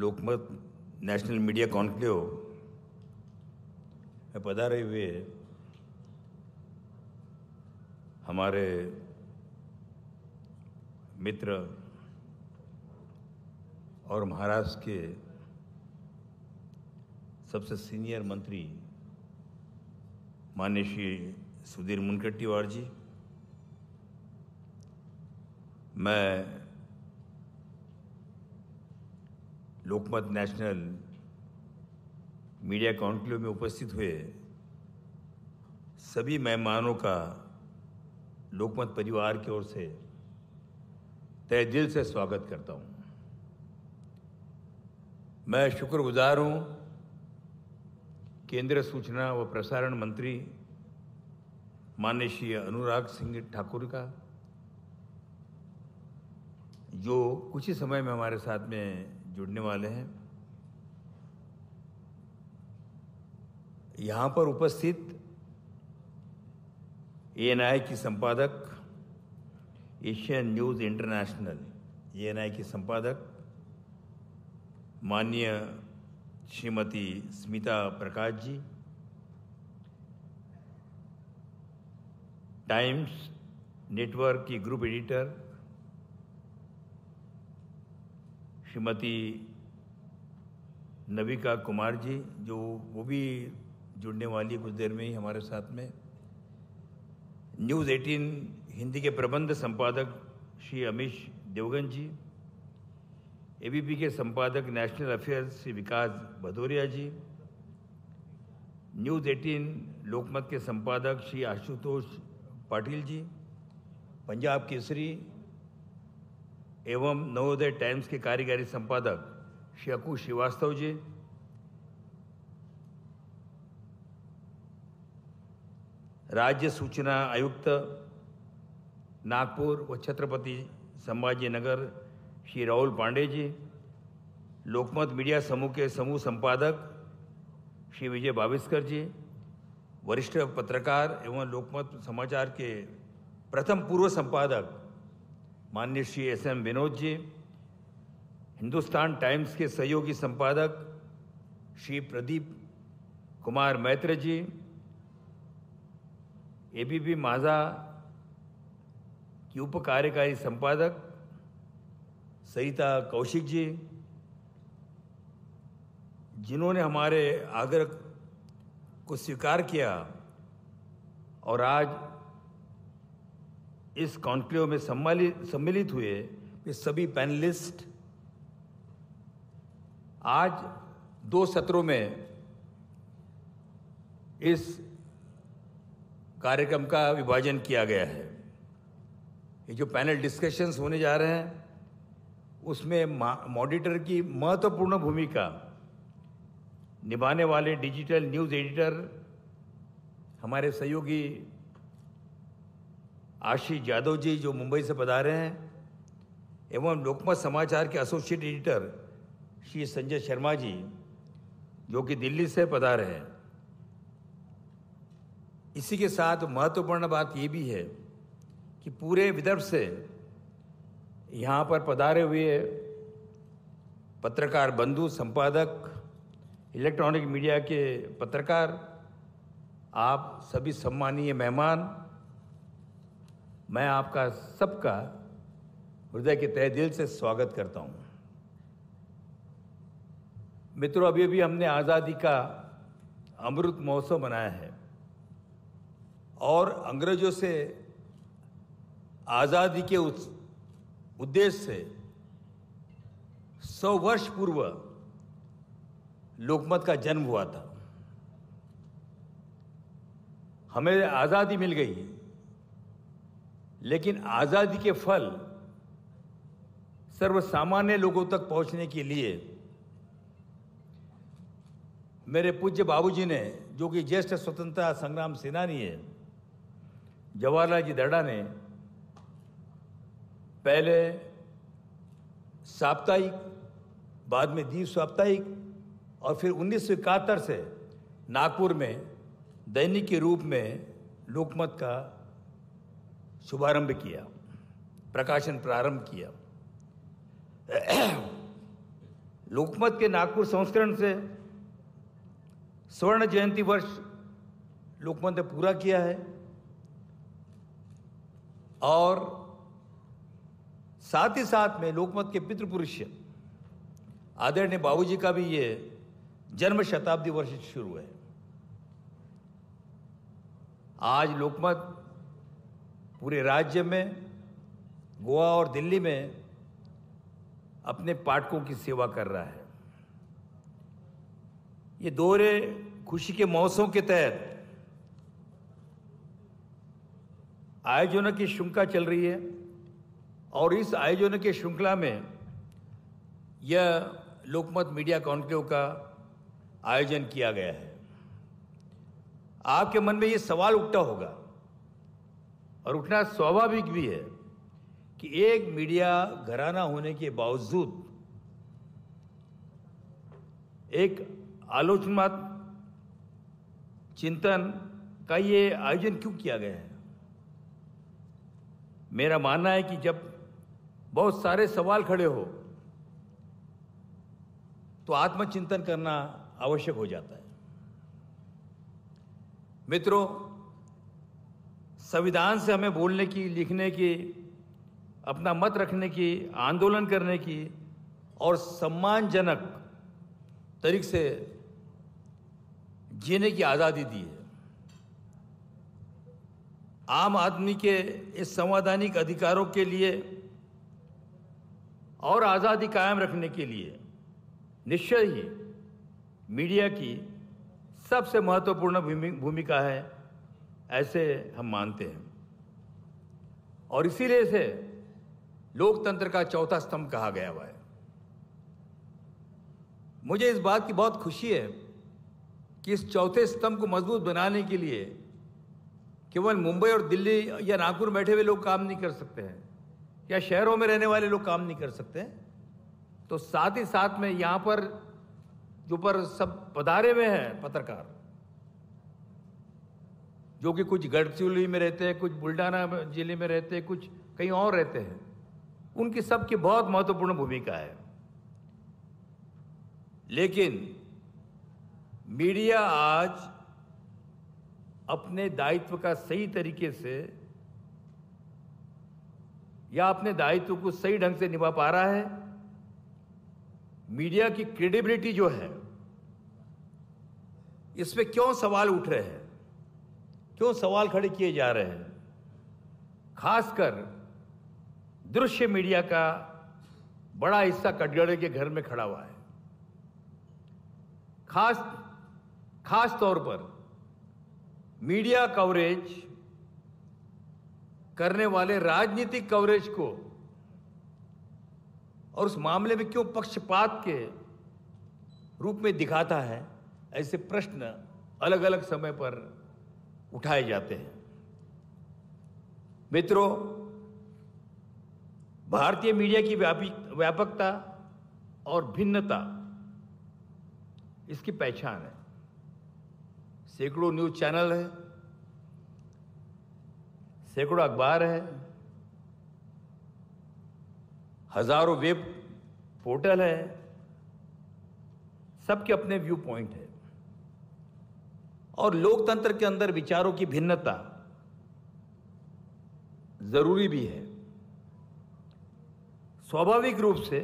लोकमत national media conclave में पधारे हुए हमारे मित्र और महाराष्ट्र के सबसे सीनियर मंत्री मान्य श्री सुधीर मुनकट्टीवार जी मैं लोकमत नेशनल मीडिया कॉन्क्लेव में उपस्थित हुए सभी मेहमानों का लोकमत परिवार की ओर से तय दिल से स्वागत करता हूं मैं शुक्रगुजार हूं केंद्रीय सूचना व प्रसारण मंत्री माननीय श्री अनुराग सिंह ठाकुर का जो कुछ ही समय में हमारे साथ में जुड़ने वाले हैं यहाँ पर उपस्थित ए एन आई की संपादक Asian News International A N I की संपादक माननीय श्रीमती स्मिता प्रकाश जी टाइम्स नेटवर्क की ग्रुप एडिटर श्रीमती नविका कुमार जी जो वो भी जुड़ने वाली कुछ देर में ही हमारे साथ में न्यूज़ 18 हिंदी के प्रबंध संपादक श्री अमीश देवगन जी एबीपी के संपादक national affairs Shri Vikas Bhadauria ji news 18 Lokmat के संपादक श्री आशुतोष पाटिल जी पंजाब केसरी एवं नवोदय टाइम्स के कार्यकारी संपादक श्री अकू श्रीवास्तव जी राज्य सूचना आयुक्त नागपुर व छत्रपति संभाजी नगर श्री राहुल पांडे जी लोकमत मीडिया समूह के समूह संपादक श्री विजय भाविस्कर जी वरिष्ठ पत्रकार एवं लोकमत समाचार के प्रथम पूर्व संपादक माननीय Shri S M Vinod ji Hindustan Times के सहयोगी संपादक श्री प्रदीप कुमार मैत्र जी एबीपी माजा की उप कार्यकारी संपादक सरिता कौशिक जी जिन्होंने हमारे आग्रह को स्वीकार किया और आज इस कॉन्क्लेव में सम्मिलित हुए वे सभी पैनलिस्ट आज दो सत्रों में इस कार्यक्रम का विभाजन किया गया है ये जो पैनल डिस्कशंस होने जा रहे हैं उसमें मॉडिटर की महत्वपूर्ण भूमिका निभाने वाले डिजिटल न्यूज़ एडिटर हमारे सहयोगी आशीष यादव जी जो मुंबई से पधारे हैं एवं लोकमत समाचार के एसोसिएट एडिटर श्री संजय शर्मा जी जो कि दिल्ली से पधारे हैं इसी के साथ महत्वपूर्ण बात ये भी है कि पूरे विदर्भ से यहाँ पर पधारे हुए पत्रकार बंधु संपादक इलेक्ट्रॉनिक मीडिया के पत्रकार आप सभी सम्मानीय मेहमान मैं आपका सबका हृदय के तय दिल से स्वागत करता हूँ मित्रों अभी अभी हमने आज़ादी का अमृत महोत्सव मनाया है और अंग्रेजों से आज़ादी के उद्देश्य से सौ वर्ष पूर्व लोकमत का जन्म हुआ था हमें आज़ादी मिल गई लेकिन आज़ादी के फल सर्वसामान्य लोगों तक पहुंचने के लिए मेरे पूज्य बाबूजी ने जो कि ज्येष्ठ स्वतंत्रता संग्राम सेनानी है जवाहरलाल जी दड़ा ने पहले साप्ताहिक बाद में द्वीप साप्ताहिक और फिर उन्नीस से नागपुर में दैनिक के रूप में लोकमत का शुभारंभ किया प्रकाशन प्रारंभ किया लोकमत के नागपुर संस्करण से स्वर्ण जयंती वर्ष लोकमत ने पूरा किया है और साथ ही साथ में लोकमत के पितृपुरुष आदरणीय बाबूजी का भी ये जन्म शताब्दी वर्ष शुरू है आज लोकमत पूरे राज्य में गोवा और दिल्ली में अपने पाठकों की सेवा कर रहा है ये दौरे खुशी के मौसम के तहत आयोजनों की श्रृंखला चल रही है और इस आयोजन की श्रृंखला में यह लोकमत मीडिया कॉन्क्लेव का आयोजन किया गया है आपके मन में ये सवाल उठता होगा और उठना स्वाभाविक भी है कि एक मीडिया घराना होने के बावजूद एक आलोचनात्मक चिंतन का ये आयोजन क्यों किया गया है मेरा मानना है कि जब बहुत सारे सवाल खड़े हो तो आत्मचिंतन करना आवश्यक हो जाता है मित्रों संविधान से हमें बोलने की लिखने की अपना मत रखने की आंदोलन करने की और सम्मानजनक तरीके से जीने की आज़ादी दी है आम आदमी के इस संवैधानिक अधिकारों के लिए और आज़ादी कायम रखने के लिए निश्चय ही मीडिया की सबसे महत्वपूर्ण भूमिका है ऐसे हम मानते हैं और इसीलिए से लोकतंत्र का चौथा स्तंभ कहा गया हुआ है मुझे इस बात की बहुत खुशी है कि इस चौथे स्तंभ को मजबूत बनाने के लिए केवल मुंबई और दिल्ली या नागपुर में बैठे हुए लोग काम नहीं कर सकते हैं या शहरों में रहने वाले लोग काम नहीं कर सकते हैं तो साथ ही साथ में यहाँ पर जो पर सब पधारे हुए हैं पत्रकार जो कि कुछ गढ़चिरौली में रहते हैं कुछ बुल्डाना जिले में रहते हैं कुछ कहीं और रहते हैं उनकी सबकी बहुत महत्वपूर्ण भूमिका है लेकिन मीडिया आज अपने दायित्व का सही तरीके से या अपने दायित्व को सही ढंग से निभा पा रहा है मीडिया की क्रेडिबिलिटी जो है इस क्यों सवाल उठ रहे हैं क्यों सवाल खड़े किए जा रहे हैं खासकर दृश्य मीडिया का बड़ा हिस्सा कटगड़े के घर में खड़ा हुआ है खास खास तौर पर मीडिया कवरेज करने वाले राजनीतिक कवरेज को और उस मामले में क्यों पक्षपात के रूप में दिखाता है ऐसे प्रश्न अलग अलग समय पर उठाए जाते हैं मित्रों भारतीय मीडिया की व्यापक व्यापकता और भिन्नता इसकी पहचान है सैकड़ों न्यूज चैनल है सैकड़ों अखबार है हजारों वेब पोर्टल है सबके अपने व्यू पॉइंट है और लोकतंत्र के अंदर विचारों की भिन्नता जरूरी भी है स्वाभाविक रूप से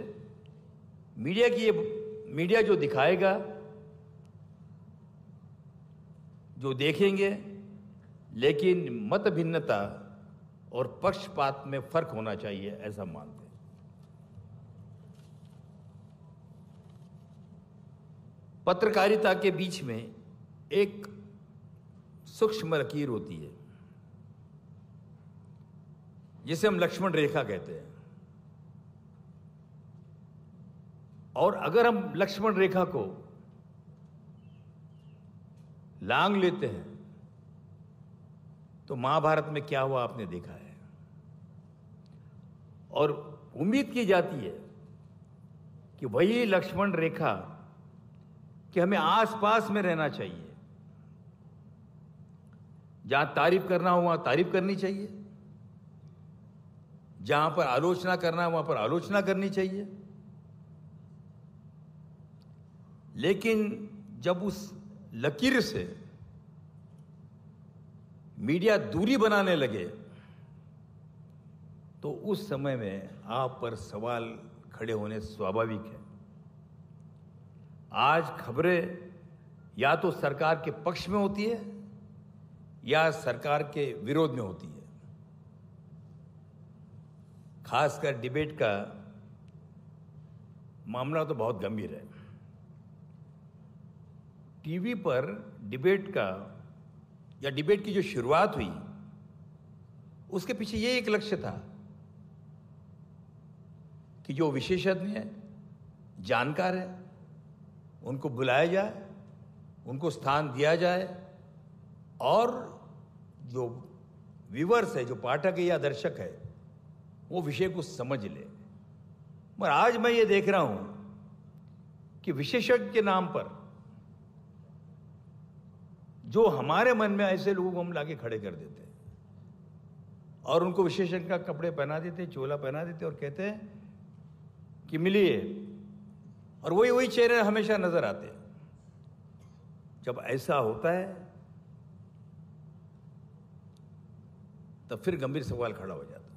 मीडिया की ये मीडिया जो दिखाएगा जो देखेंगे लेकिन मत भिन्नता और पक्षपात में फर्क होना चाहिए ऐसा मानते हैं पत्रकारिता के बीच में एक सूक्ष्म लकीर होती है जिसे हम लक्ष्मण रेखा कहते हैं और अगर हम लक्ष्मण रेखा को लांग लेते हैं तो महाभारत में क्या हुआ आपने देखा है और उम्मीद की जाती है कि वही लक्ष्मण रेखा कि हमें आसपास में रहना चाहिए जहां तारीफ करना हो वहां तारीफ करनी चाहिए जहां पर आलोचना करना है वहां पर आलोचना करनी चाहिए लेकिन जब उस लकीर से मीडिया दूरी बनाने लगे तो उस समय में आप पर सवाल खड़े होने स्वाभाविक है आज खबरें या तो सरकार के पक्ष में होती है या सरकार के विरोध में होती है खासकर डिबेट का मामला तो बहुत गंभीर है टीवी पर डिबेट का या डिबेट की जो शुरुआत हुई उसके पीछे ये एक लक्ष्य था कि जो विशेषज्ञ है जानकार है उनको बुलाया जाए उनको स्थान दिया जाए और जो विवर्स है जो पाठक या दर्शक है वो विषय को समझ ले मगर आज मैं ये देख रहा हूं कि विशेषज्ञ के नाम पर जो हमारे मन में ऐसे लोगों को हम लाके खड़े कर देते हैं और उनको विशेषज्ञ का कपड़े पहना देते चोला पहना देते और कहते हैं कि मिलिए और वही वही चेहरे हमेशा नजर आते हैं जब ऐसा होता है तो फिर गंभीर सवाल खड़ा हो जाता है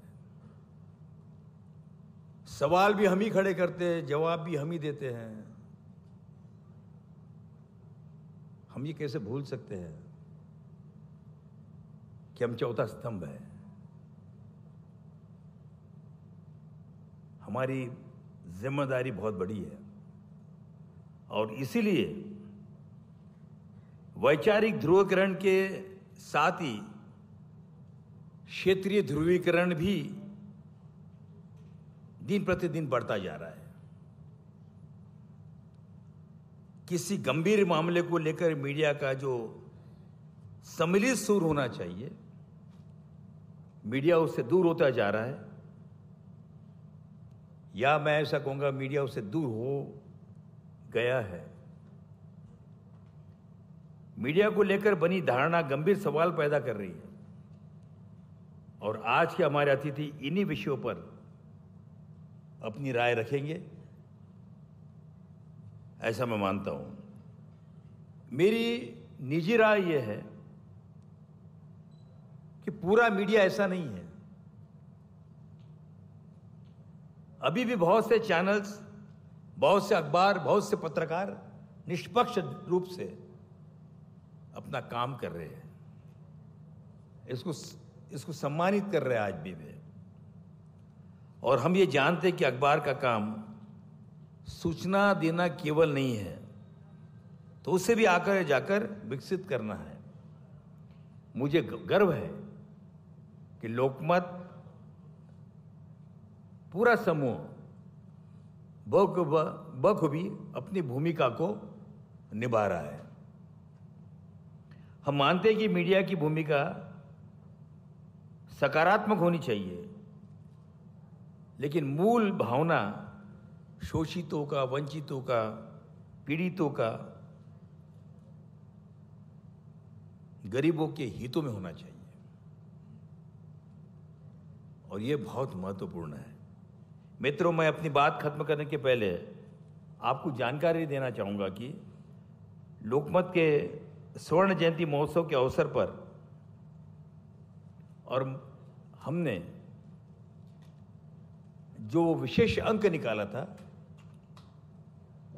सवाल भी हम ही खड़े करते हैं जवाब भी हम ही देते हैं हम ये कैसे भूल सकते हैं कि हम चौथा स्तंभ है हमारी जिम्मेदारी बहुत बड़ी है और इसीलिए वैचारिक ध्रुवकरण के साथ ही क्षेत्रीय ध्रुवीकरण भी दिन प्रतिदिन बढ़ता जा रहा है किसी गंभीर मामले को लेकर मीडिया का जो सम्मिलित सुर होना चाहिए मीडिया उससे दूर होता जा रहा है या मैं ऐसा कहूंगा मीडिया उससे दूर हो गया है मीडिया को लेकर बनी धारणा गंभीर सवाल पैदा कर रही है और आज के हमारे अतिथि इन्हीं विषयों पर अपनी राय रखेंगे ऐसा मैं मानता हूं मेरी निजी राय यह है कि पूरा मीडिया ऐसा नहीं है अभी भी बहुत से चैनल्स बहुत से अखबार बहुत से पत्रकार निष्पक्ष रूप से अपना काम कर रहे हैं इसको इसको सम्मानित कर रहे हैं आज भी वे और हम ये जानते हैं कि अखबार का काम सूचना देना केवल नहीं है तो उसे भी आकर जाकर विकसित करना है मुझे गर्व है कि लोकमत पूरा समूह बखूबी अपनी भूमिका को निभा रहा है हम मानते हैं कि मीडिया की भूमिका सकारात्मक होनी चाहिए लेकिन मूल भावना शोषितों का वंचितों का पीड़ितों का गरीबों के हितों में होना चाहिए और यह बहुत महत्वपूर्ण है मित्रों मैं अपनी बात खत्म करने के पहले आपको जानकारी देना चाहूंगा कि लोकमत के स्वर्ण जयंती महोत्सव के अवसर पर और हमने जो विशेष अंक निकाला था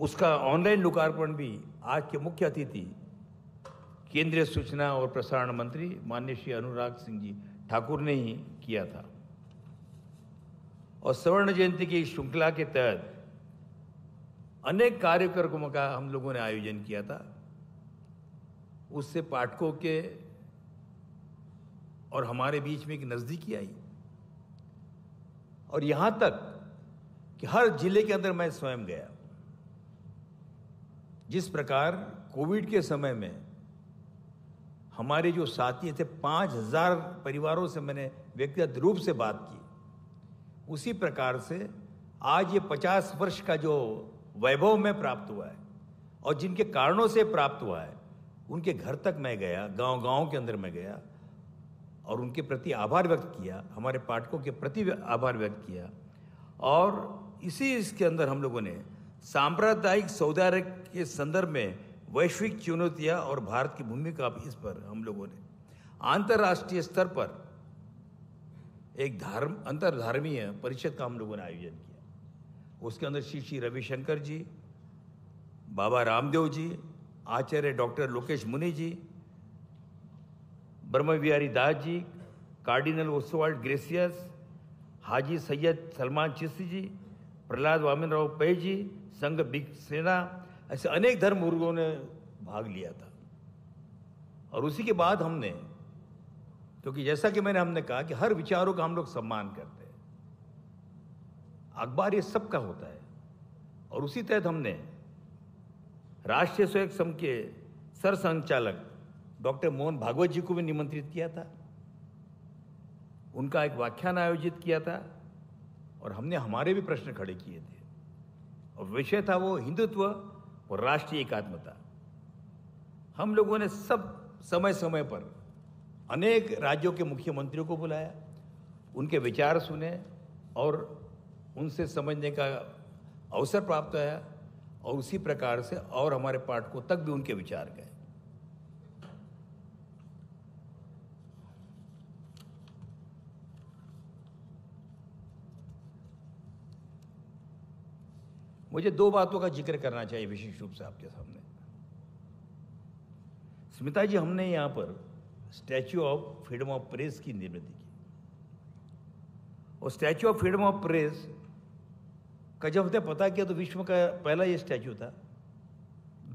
उसका ऑनलाइन लोकार्पण भी आज के मुख्य अतिथि केंद्रीय सूचना और प्रसारण मंत्री माननीय श्री अनुराग सिंह जी ठाकुर ने ही किया था और स्वर्ण जयंती की श्रृंखला के तहत अनेक कार्यक्रमों का हम लोगों ने आयोजन किया था उससे पाठकों के और हमारे बीच में एक नज़दीकी आई और यहां तक कि हर जिले के अंदर मैं स्वयं गया जिस प्रकार कोविड के समय में हमारे जो साथी थे पांच हजार परिवारों से मैंने व्यक्तिगत रूप से बात की उसी प्रकार से आज ये पचास वर्ष का जो वैभव में प्राप्त हुआ है और जिनके कारणों से प्राप्त हुआ है उनके घर तक मैं गया गांव-गांव के अंदर मैं गया और उनके प्रति आभार व्यक्त किया हमारे पाठकों के प्रति आभार व्यक्त किया और इसी इसके अंदर हम लोगों ने सांप्रदायिक सौदार्य के संदर्भ में वैश्विक चुनौतियाँ और भारत की भूमिका इस पर हम लोगों ने अंतर्राष्ट्रीय स्तर पर एक धर्म अंतर्धर्मीय परिषद का हम लोगों ने आयोजन किया उसके अंदर श्री श्री रविशंकर जी बाबा रामदेव जी आचार्य डॉक्टर लोकेश मुनि जी ब्रह्म विहारी दास जी कार्डिनल ओसवाल्ड ग्रेसियस हाजी सैयद सलमान चिस्ती जी प्रहलाद वामनराव पै जी संघ बिग सेना ऐसे अनेक धर्मगुरुओं ने भाग लिया था और उसी के बाद हमने क्योंकि तो जैसा कि मैंने हमने कहा कि हर विचारों का हम लोग सम्मान करते हैं अखबार ये सब का होता है और उसी तहत हमने राष्ट्रीय स्वयं संघ के सरसंचालक डॉक्टर मोहन भागवत जी को भी निमंत्रित किया था उनका एक व्याख्यान आयोजित किया था और हमने हमारे भी प्रश्न खड़े किए थे और विषय था वो हिंदुत्व और राष्ट्रीय एकात्मता हम लोगों ने सब समय समय पर अनेक राज्यों के मुख्यमंत्रियों को बुलाया उनके विचार सुने और उनसे समझने का अवसर प्राप्त आया और उसी प्रकार से और हमारे पाठकों तक भी उनके विचार गए मुझे दो बातों का जिक्र करना चाहिए विशेष रूप से आपके सामने स्मिता जी हमने यहां पर statue of freedom of press की निर्मित की और statue of freedom of press का जब हमने पता किया तो विश्व का पहला ये स्टैच्यू था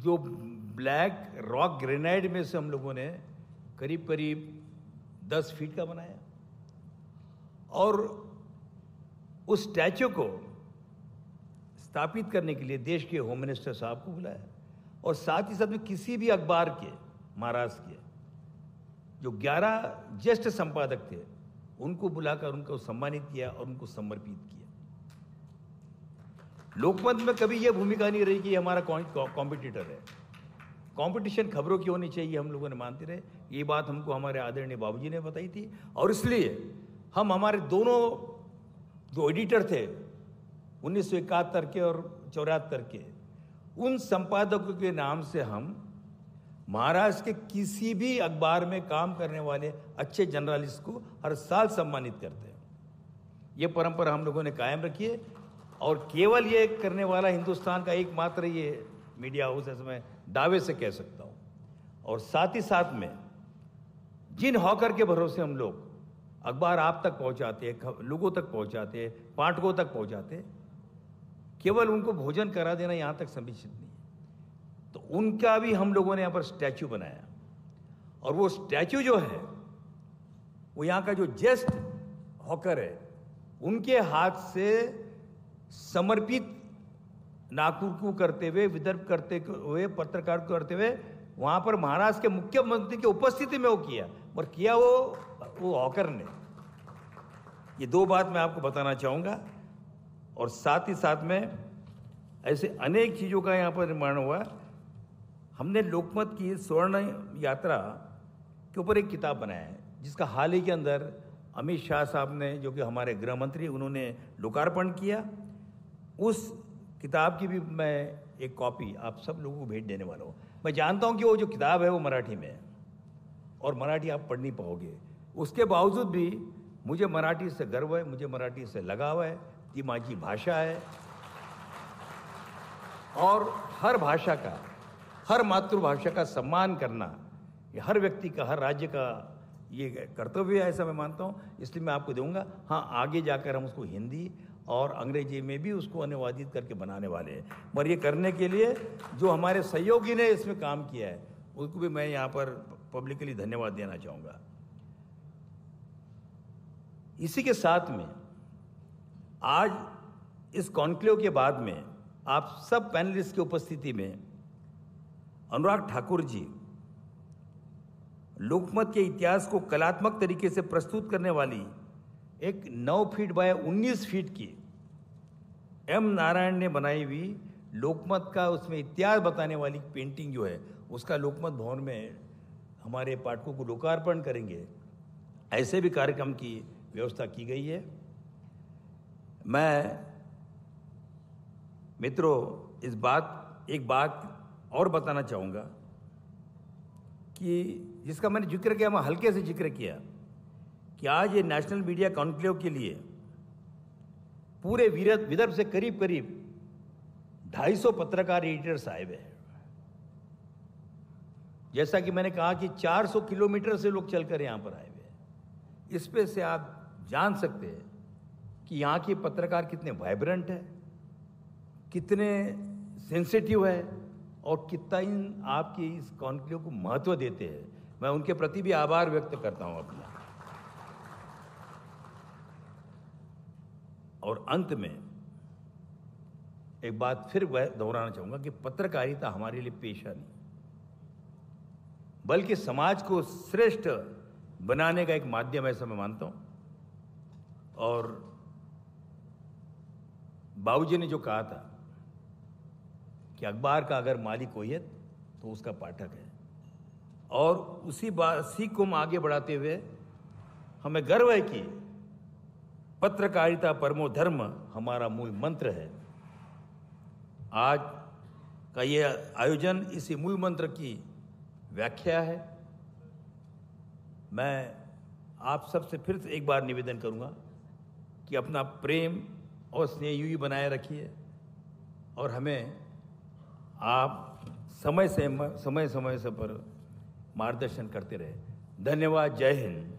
जो ब्लैक रॉक ग्रेनाइड में से हम लोगों ने करीब करीब दस फीट का बनाया और उस स्टैचू को स्थापित करने के लिए देश के होम मिनिस्टर साहब को बुलाया और साथ ही साथ में किसी भी अखबार के महाराष्ट्र के जो 11 ज्येष्ठ संपादक थे उनको बुलाकर उनको सम्मानित किया और उनको समर्पित किया लोकमत में कभी यह भूमिका नहीं रही कि हमारा कॉम्पिटिटर है कंपटीशन खबरों की होनी चाहिए हम लोगों ने मानते रहे ये बात हमको हमारे आदरणीय बाबूजी ने बताई थी और इसलिए हम हमारे दोनों जो एडिटर थे उन्नीस के और चौरातर के उन संपादकों के नाम से हम महाराष्ट्र के किसी भी अखबार में काम करने वाले अच्छे जर्नलिस्ट को हर साल सम्मानित करते हैं ये परंपरा हम लोगों ने कायम रखी है और केवल ये करने वाला हिंदुस्तान का एकमात्र ये मीडिया हाउस ऐसे मैं दावे से कह सकता हूँ और साथ ही साथ में जिन हॉकर के भरोसे हम लोग अखबार आप तक पहुँचाते लोगों तक पहुँचाते पाठकों तक पहुँचाते केवल उनको भोजन करा देना यहाँ तक समीक्षित नहीं है तो उनका भी हम लोगों ने यहाँ पर स्टैचू बनाया और वो स्टैचू जो है वो यहाँ का जो जेस्ट हॉकर है उनके हाथ से समर्पित नाकुकू को करते हुए विदर्भ करते हुए पत्रकार करते हुए वहां पर महाराष्ट्र के मुख्यमंत्री की उपस्थिति में वो किया और किया वो वो हॉकर ने ये दो बात मैं आपको बताना चाहूंगा और साथ ही साथ में ऐसे अनेक चीज़ों का यहाँ पर निर्माण हुआ हमने लोकमत की स्वर्ण यात्रा के ऊपर एक किताब बनाया है जिसका हाल ही के अंदर अमित शाह साहब ने जो कि हमारे गृह मंत्री उन्होंने लोकार्पण किया उस किताब की भी मैं एक कॉपी आप सब लोगों को भेज देने वाला हूँ मैं जानता हूँ कि वो जो किताब है वो मराठी में है और मराठी आप पढ़ नहीं पाओगे उसके बावजूद भी मुझे मराठी से गर्व है मुझे मराठी से लगाव है ये की भाषा है और हर भाषा का हर मातृभाषा का सम्मान करना ये हर व्यक्ति का हर राज्य का ये कर्तव्य है ऐसा मैं मानता हूँ इसलिए मैं आपको दूंगा हाँ आगे जाकर हम उसको हिंदी और अंग्रेजी में भी उसको अनुवादित करके बनाने वाले हैं पर ये करने के लिए जो हमारे सहयोगी ने इसमें काम किया है उसको भी मैं यहाँ पर पब्लिकली धन्यवाद देना चाहूँगा इसी के साथ में आज इस कॉन्क्लेव के बाद में आप सब पैनलिस्ट की उपस्थिति में अनुराग ठाकुर जी लोकमत के इतिहास को कलात्मक तरीके से प्रस्तुत करने वाली एक 9 फीट बाय 19 फीट की एम नारायण ने बनाई हुई लोकमत का उसमें इतिहास बताने वाली पेंटिंग जो है उसका लोकमत भवन में हमारे पाठकों को लोकार्पण करेंगे ऐसे भी कार्यक्रम की व्यवस्था की गई है मैं मित्रों इस बात एक बात और बताना चाहूँगा कि जिसका मैंने जिक्र किया मैं हल्के से जिक्र किया कि आज ये नेशनल मीडिया कॉन्क्लेव के लिए पूरे विदर्भ से करीब करीब 250 पत्रकार एडिटर्स आए हुए हैं जैसा कि मैंने कहा कि 400 किलोमीटर से लोग चलकर यहाँ पर आए हुए हैं इस पे से आप जान सकते हैं कि यहाँ के पत्रकार कितने वाइब्रेंट है कितने सेंसिटिव है और कितना इन आपकी इस कॉन्क्लेव को महत्व देते हैं मैं उनके प्रति भी आभार व्यक्त करता हूँ अपना और अंत में एक बात फिर वह दोहराना चाहूँगा कि पत्रकारिता हमारे लिए पेशा नहीं बल्कि समाज को श्रेष्ठ बनाने का एक माध्यम ऐसा मैं मानता हूं और बाबूजी ने जो कहा था कि अखबार का अगर मालिक कोई है तो उसका पाठक है और उसी बात सीख को हम आगे बढ़ाते हुए हमें गर्व है कि पत्रकारिता परमो धर्म हमारा मूल मंत्र है आज का ये आयोजन इसी मूल मंत्र की व्याख्या है मैं आप सबसे फिर से एक बार निवेदन करूंगा कि अपना प्रेम और स्नेह यू ही बनाए रखिए और हमें आप समय से समय समय से पर मार्गदर्शन करते रहे धन्यवाद जय हिंद